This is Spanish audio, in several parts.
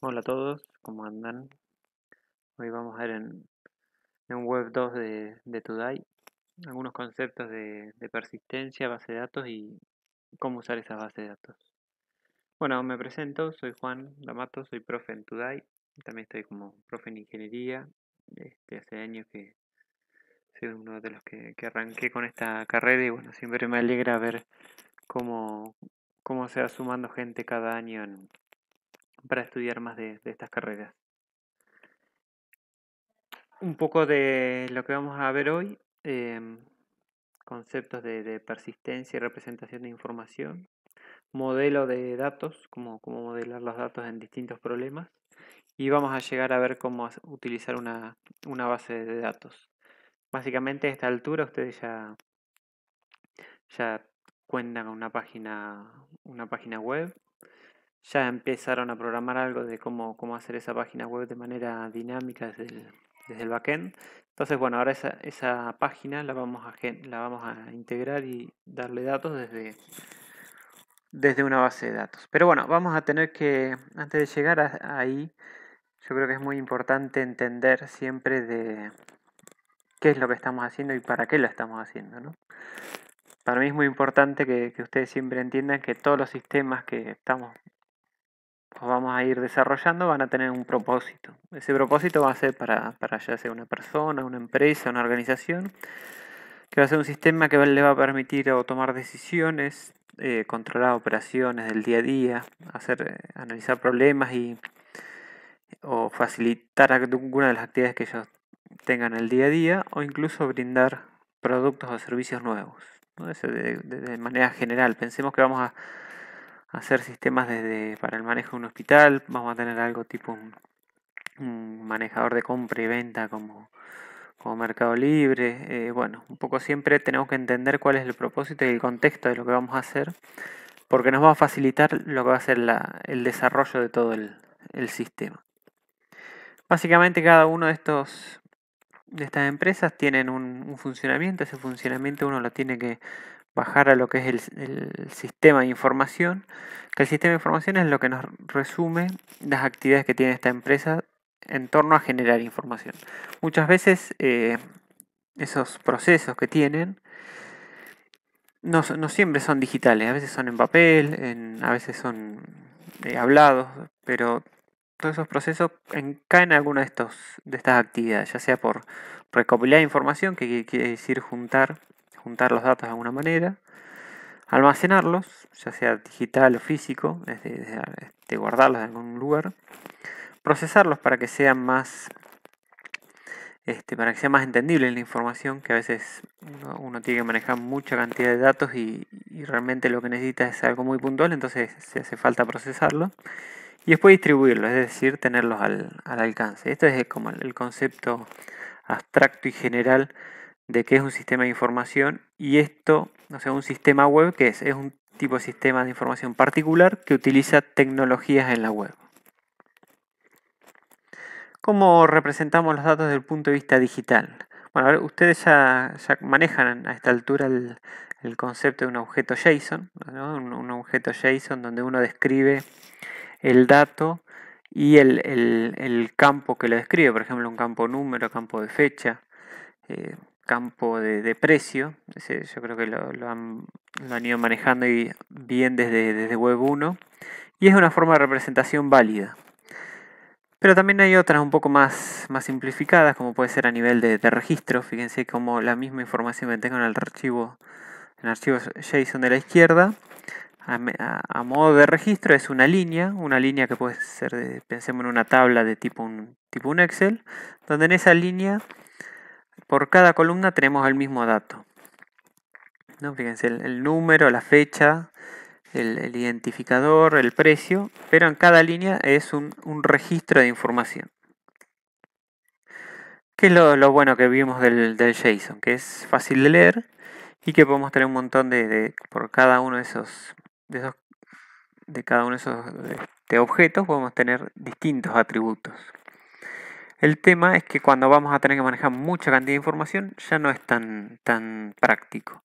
Hola a todos, ¿cómo andan? Hoy vamos a ver en, en Web 2 de, de Today algunos conceptos de, persistencia, base de datos y cómo usar esas bases de datos. Bueno, me presento, soy Juan lamato soy profe en Today, también estoy como profe en ingeniería, este, hace años que soy uno de los que, que arranqué con esta carrera y bueno, siempre me alegra ver cómo, cómo se va sumando gente cada año en, para estudiar más de, estas carreras. Un poco de lo que vamos a ver hoy, em, conceptos de, persistencia y representación de información, modelo de datos, cómo, cómo modelar los datos en distintos problemas, y vamos a llegar a ver cómo utilizar una, una base de datos. Básicamente a esta altura ustedes ya, ya cuentan con una página, una página web ya empezaron a programar algo de cómo, cómo hacer esa página web de manera dinámica desde el, backend. Entonces, bueno, ahora esa, página la vamos, a, la vamos a integrar y darle datos desde, desde una base de datos. Pero bueno, vamos a tener que, antes de llegar ahí, yo creo que es muy importante entender siempre de qué es lo que estamos haciendo y para qué lo estamos haciendo. Para mí es muy importante que, que ustedes siempre entiendan que todos los sistemas que estamos vamos a ir desarrollando van a tener un propósito. Ese propósito va a ser para, ya sea una persona, una empresa, una organización, que va a ser un sistema que le va a permitir tomar decisiones, eh, controlar operaciones del día a día, hacer, eh, analizar problemas y o facilitar alguna de las actividades que ellos tengan el día a día o incluso brindar productos o servicios nuevos. ¿no? de manera general, pensemos que vamos a hacer sistemas desde para el manejo de un hospital, vamos a tener algo tipo un, manejador de compra y venta como, como Mercado Libre. Eh, bueno, un poco siempre tenemos que entender cuál es el propósito y el contexto de lo que vamos a hacer, porque nos va a facilitar lo que va a ser el desarrollo de todo el, sistema. Básicamente cada uno de estos de estas empresas tienen un funcionamiento, ese funcionamiento uno lo tiene que bajar a lo que es el, sistema de información, que el sistema de información es lo que nos resume las actividades que tiene esta empresa en torno a generar información. Muchas veces eh, esos procesos que tienen no, siempre son digitales, a veces son en papel, a veces son eh, hablados, pero todos esos procesos caen en alguna de, estos, de estas actividades, ya sea por recopilar información, que quiere decir juntar juntar los datos de alguna manera, almacenarlos, ya sea digital o físico, es de, guardarlos en algún lugar, procesarlos para que sean más este, para que sea más entendible la información, que a veces uno, tiene que manejar mucha cantidad de datos y, realmente lo que necesita es algo muy puntual, entonces se hace falta procesarlo y después distribuirlos, es decir, tenerlos al, alcance. Este es como el concepto abstracto y general de qué es un sistema de información y esto, o sea, un sistema web que es, es un tipo de sistema de información particular que utiliza tecnologías en la web. ¿Cómo representamos los datos desde el punto de vista digital? Bueno, a ver, ustedes ya, manejan a esta altura el, concepto de un objeto JSON, un, objeto JSON donde uno describe el dato y el, campo que lo describe, por ejemplo, un campo número, campo de fecha. Eh, campo de, precio. yo creo que lo, han, ido manejando bien desde, desde Web 1. Y es una forma de representación válida. Pero también hay otras un poco más, más simplificadas, como puede ser a nivel de, registro. Fíjense cómo la misma información que tengo en el archivo, en JSON de la izquierda, a, modo de registro es una línea, una línea que puede ser, pensemos en una tabla de tipo un, tipo un Excel, donde en esa línea por cada columna tenemos el mismo dato. ¿No? Fíjense, el, número, la fecha, el, identificador, el precio, pero en cada línea es un, registro de información. Que es lo, bueno que vimos del, JSON? Que es fácil de leer y que podemos tener un montón de, por cada uno de esos, de cada uno de esos este, objetos podemos tener distintos atributos. El tema es que cuando vamos a tener que manejar mucha cantidad de información ya no es tan, tan práctico.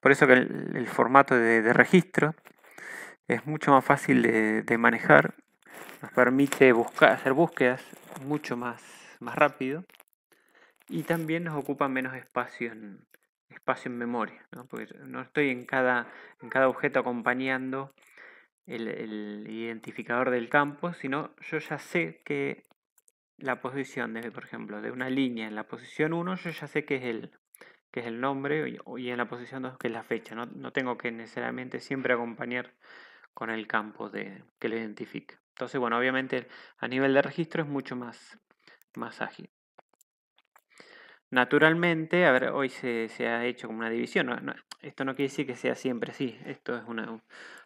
Por eso que el, formato de, registro es mucho más fácil de, manejar, nos permite hacer búsquedas mucho más, más rápido y también nos ocupa menos espacio en, espacio en memoria, ¿no? porque no estoy en cada, en cada objeto acompañando el, el identificador del campo, sino yo ya sé que la posición, de, por ejemplo, de una línea en la posición 1, yo ya sé que es el, que es el nombre y, en la posición 2 que es la fecha. No, tengo que necesariamente siempre acompañar con el campo de, que lo identifique. Entonces, bueno, obviamente a nivel de registro es mucho más, más ágil. Naturalmente, a ver, hoy se, ha hecho como una división. esto no quiere decir que sea siempre así. Esto es una,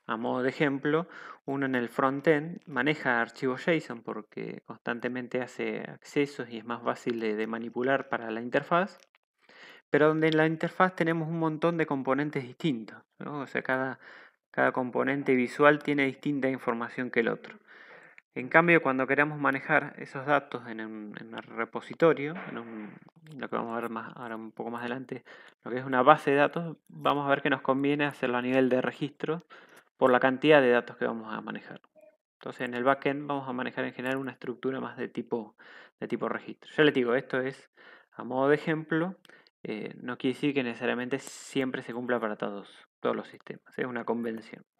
a modo de ejemplo, uno en el frontend maneja archivos JSON porque constantemente hace accesos y es más fácil de, manipular para la interfaz, pero donde en la interfaz tenemos un montón de componentes distintos, o sea, cada, cada componente visual tiene distinta información que el otro. En cambio, cuando queremos manejar esos datos en un, repositorio, lo que vamos a ver más, ahora un poco más adelante, lo que es una base de datos, vamos a ver que nos conviene hacerlo a nivel de registro por la cantidad de datos que vamos a manejar. Entonces en el backend vamos a manejar en general una estructura más de tipo, de tipo registro. Ya les digo, esto es a modo de ejemplo, eh, no quiere decir que necesariamente siempre se cumpla para todos, todos los sistemas, es una convención.